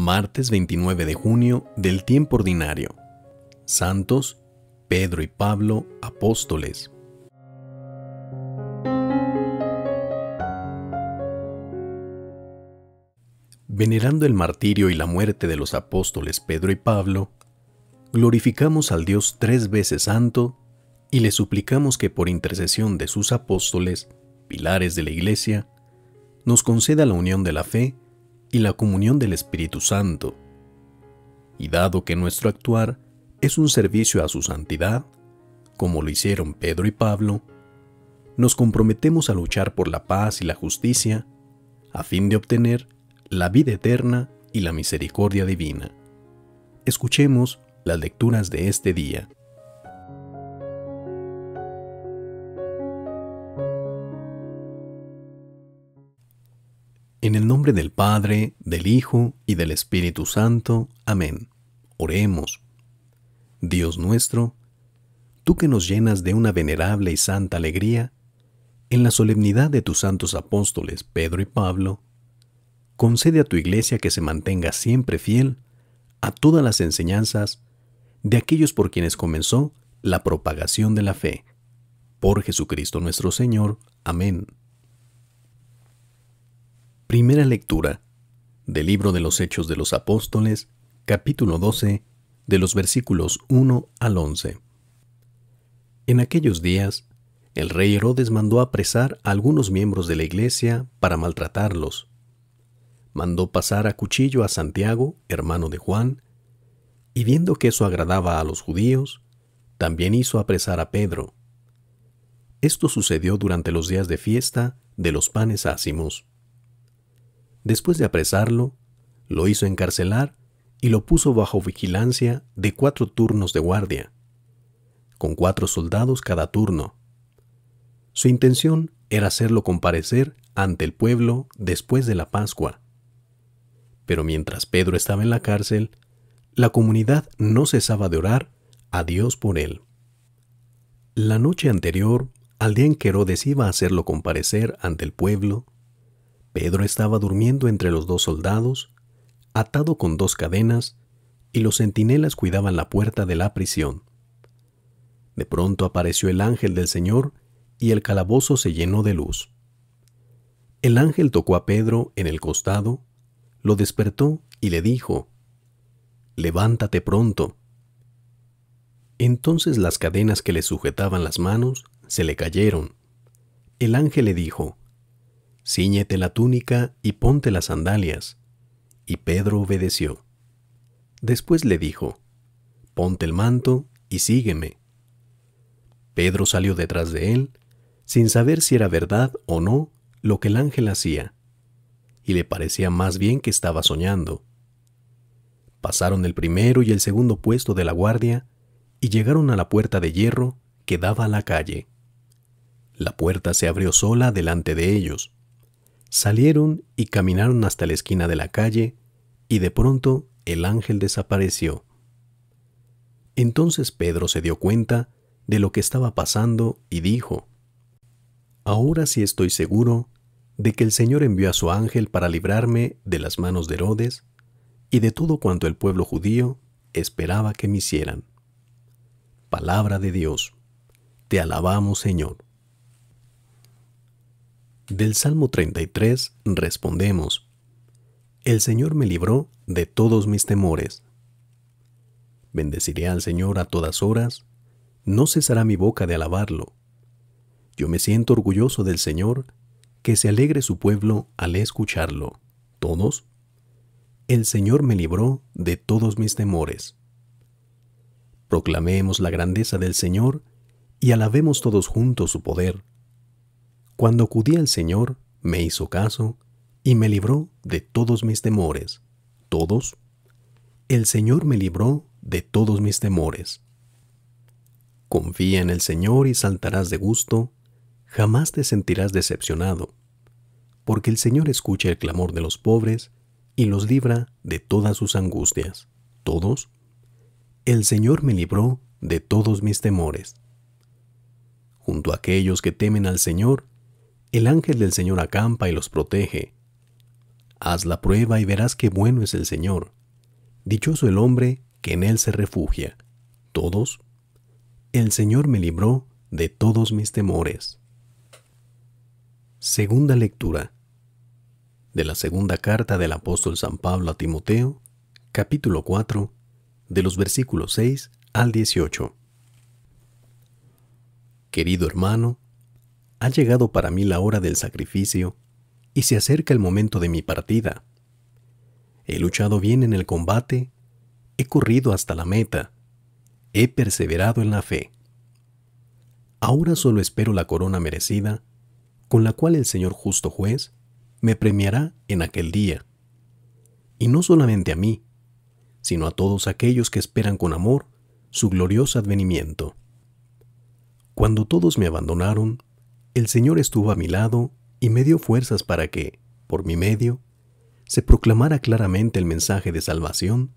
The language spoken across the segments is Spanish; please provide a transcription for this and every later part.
martes 29 de junio del tiempo ordinario. Santos, Pedro y Pablo, apóstoles. Venerando el martirio y la muerte de los apóstoles Pedro y Pablo, glorificamos al Dios tres veces santo y le suplicamos que por intercesión de sus apóstoles, pilares de la Iglesia, nos conceda la unión de la fe y la comunión del Espíritu Santo. Y dado que nuestro actuar es un servicio a su santidad, como lo hicieron Pedro y Pablo, nos comprometemos a luchar por la paz y la justicia, a fin de obtener la vida eterna y la misericordia divina. Escuchemos las lecturas de este día. En el nombre del Padre, del Hijo y del Espíritu Santo. Amén. Oremos. Dios nuestro, tú que nos llenas de una venerable y santa alegría, en la solemnidad de tus santos apóstoles Pedro y Pablo, concede a tu iglesia que se mantenga siempre fiel a todas las enseñanzas de aquellos por quienes comenzó la propagación de la fe. Por Jesucristo nuestro Señor. Amén. Primera lectura del libro de los Hechos de los Apóstoles, capítulo 12, de los versículos 1 al 11. En aquellos días, el rey Herodes mandó apresar a algunos miembros de la iglesia para maltratarlos. Mandó pasar a cuchillo a Santiago, hermano de Juan, y viendo que eso agradaba a los judíos, también hizo apresar a Pedro. Esto sucedió durante los días de fiesta de los panes ácimos Después de apresarlo, lo hizo encarcelar y lo puso bajo vigilancia de cuatro turnos de guardia, con cuatro soldados cada turno. Su intención era hacerlo comparecer ante el pueblo después de la Pascua. Pero mientras Pedro estaba en la cárcel, la comunidad no cesaba de orar a Dios por él. La noche anterior, al día en que Herodes iba a hacerlo comparecer ante el pueblo, Pedro estaba durmiendo entre los dos soldados, atado con dos cadenas, y los centinelas cuidaban la puerta de la prisión. De pronto apareció el ángel del Señor y el calabozo se llenó de luz. El ángel tocó a Pedro en el costado, lo despertó y le dijo, Levántate pronto. Entonces las cadenas que le sujetaban las manos se le cayeron. El ángel le dijo, Cíñete la túnica y ponte las sandalias. Y Pedro obedeció. Después le dijo, Ponte el manto y sígueme. Pedro salió detrás de él, sin saber si era verdad o no lo que el ángel hacía, y le parecía más bien que estaba soñando. Pasaron el primero y el segundo puesto de la guardia y llegaron a la puerta de hierro que daba a la calle. La puerta se abrió sola delante de ellos Salieron y caminaron hasta la esquina de la calle, y de pronto el ángel desapareció. Entonces Pedro se dio cuenta de lo que estaba pasando y dijo, Ahora sí estoy seguro de que el Señor envió a su ángel para librarme de las manos de Herodes y de todo cuanto el pueblo judío esperaba que me hicieran. Palabra de Dios. Te alabamos, Señor. Del Salmo 33 respondemos, El Señor me libró de todos mis temores. Bendeciré al Señor a todas horas, no cesará mi boca de alabarlo. Yo me siento orgulloso del Señor, que se alegre su pueblo al escucharlo. Todos. El Señor me libró de todos mis temores. Proclamemos la grandeza del Señor y alabemos todos juntos su poder cuando acudí al Señor, me hizo caso y me libró de todos mis temores. ¿Todos? El Señor me libró de todos mis temores. Confía en el Señor y saltarás de gusto, jamás te sentirás decepcionado, porque el Señor escucha el clamor de los pobres y los libra de todas sus angustias. ¿Todos? El Señor me libró de todos mis temores. Junto a aquellos que temen al Señor, el ángel del Señor acampa y los protege. Haz la prueba y verás qué bueno es el Señor. Dichoso el hombre que en él se refugia. Todos. El Señor me libró de todos mis temores. Segunda lectura. De la segunda carta del apóstol San Pablo a Timoteo, capítulo 4, de los versículos 6 al 18. Querido hermano, ha llegado para mí la hora del sacrificio y se acerca el momento de mi partida. He luchado bien en el combate, he corrido hasta la meta, he perseverado en la fe. Ahora solo espero la corona merecida, con la cual el Señor justo juez me premiará en aquel día. Y no solamente a mí, sino a todos aquellos que esperan con amor su glorioso advenimiento. Cuando todos me abandonaron, el Señor estuvo a mi lado y me dio fuerzas para que, por mi medio, se proclamara claramente el mensaje de salvación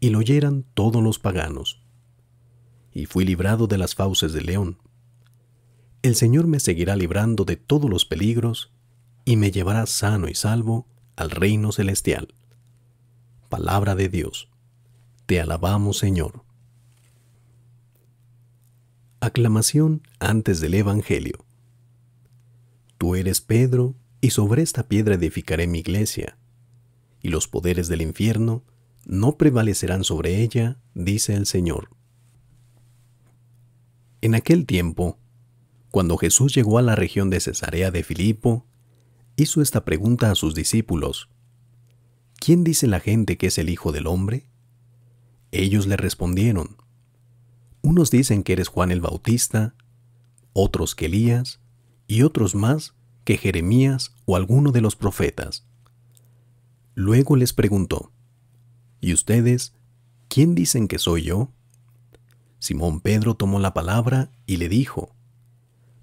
y lo oyeran todos los paganos. Y fui librado de las fauces del león. El Señor me seguirá librando de todos los peligros y me llevará sano y salvo al reino celestial. Palabra de Dios. Te alabamos, Señor. Aclamación antes del Evangelio. Tú eres Pedro, y sobre esta piedra edificaré mi iglesia, y los poderes del infierno no prevalecerán sobre ella, dice el Señor. En aquel tiempo, cuando Jesús llegó a la región de Cesarea de Filipo, hizo esta pregunta a sus discípulos. ¿Quién dice la gente que es el Hijo del Hombre? Ellos le respondieron, Unos dicen que eres Juan el Bautista, otros que Elías, y otros más que Jeremías o alguno de los profetas. Luego les preguntó, ¿Y ustedes quién dicen que soy yo? Simón Pedro tomó la palabra y le dijo,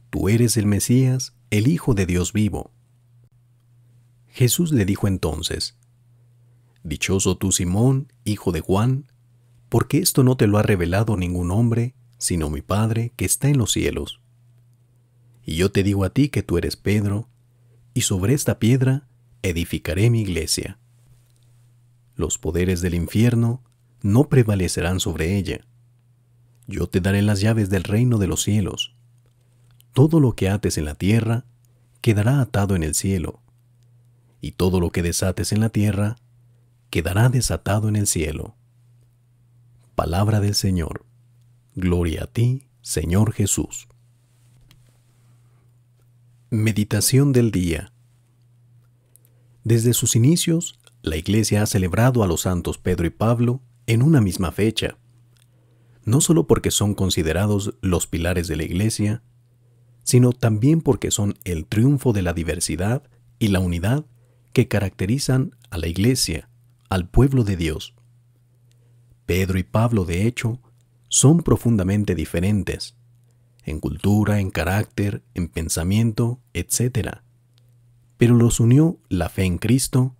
Tú eres el Mesías, el Hijo de Dios vivo. Jesús le dijo entonces, Dichoso tú Simón, hijo de Juan, porque esto no te lo ha revelado ningún hombre, sino mi Padre que está en los cielos. Y yo te digo a ti que tú eres Pedro, y sobre esta piedra edificaré mi iglesia. Los poderes del infierno no prevalecerán sobre ella. Yo te daré las llaves del reino de los cielos. Todo lo que ates en la tierra quedará atado en el cielo, y todo lo que desates en la tierra quedará desatado en el cielo. Palabra del Señor. Gloria a ti, Señor Jesús. Meditación del día. Desde sus inicios, la Iglesia ha celebrado a los santos Pedro y Pablo en una misma fecha, no solo porque son considerados los pilares de la Iglesia, sino también porque son el triunfo de la diversidad y la unidad que caracterizan a la Iglesia, al pueblo de Dios. Pedro y Pablo, de hecho, son profundamente diferentes, en cultura, en carácter, en pensamiento, etc. Pero los unió la fe en Cristo,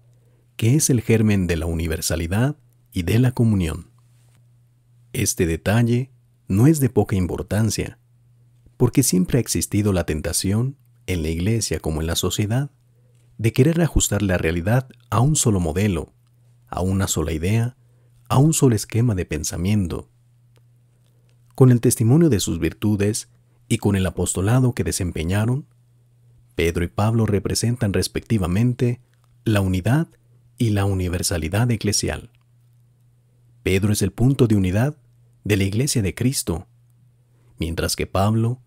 que es el germen de la universalidad y de la comunión. Este detalle no es de poca importancia, porque siempre ha existido la tentación, en la iglesia como en la sociedad, de querer ajustar la realidad a un solo modelo, a una sola idea, a un solo esquema de pensamiento con el testimonio de sus virtudes y con el apostolado que desempeñaron, Pedro y Pablo representan respectivamente la unidad y la universalidad eclesial. Pedro es el punto de unidad de la Iglesia de Cristo, mientras que Pablo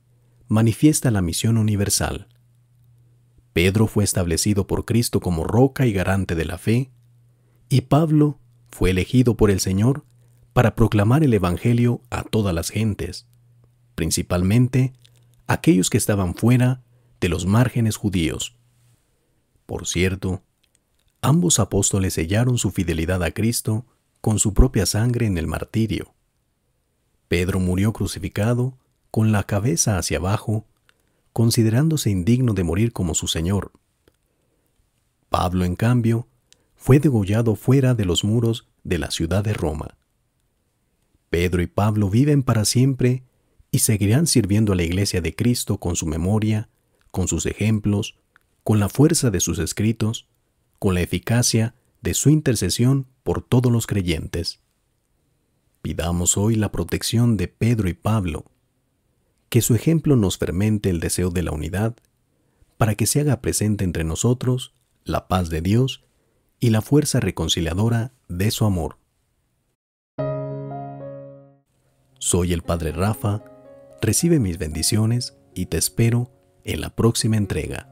manifiesta la misión universal. Pedro fue establecido por Cristo como roca y garante de la fe, y Pablo fue elegido por el Señor para proclamar el Evangelio a todas las gentes, principalmente aquellos que estaban fuera de los márgenes judíos. Por cierto, ambos apóstoles sellaron su fidelidad a Cristo con su propia sangre en el martirio. Pedro murió crucificado con la cabeza hacia abajo, considerándose indigno de morir como su Señor. Pablo, en cambio, fue degollado fuera de los muros de la ciudad de Roma. Pedro y Pablo viven para siempre y seguirán sirviendo a la iglesia de Cristo con su memoria, con sus ejemplos, con la fuerza de sus escritos, con la eficacia de su intercesión por todos los creyentes. Pidamos hoy la protección de Pedro y Pablo, que su ejemplo nos fermente el deseo de la unidad, para que se haga presente entre nosotros la paz de Dios y la fuerza reconciliadora de su amor. Soy el Padre Rafa, recibe mis bendiciones y te espero en la próxima entrega.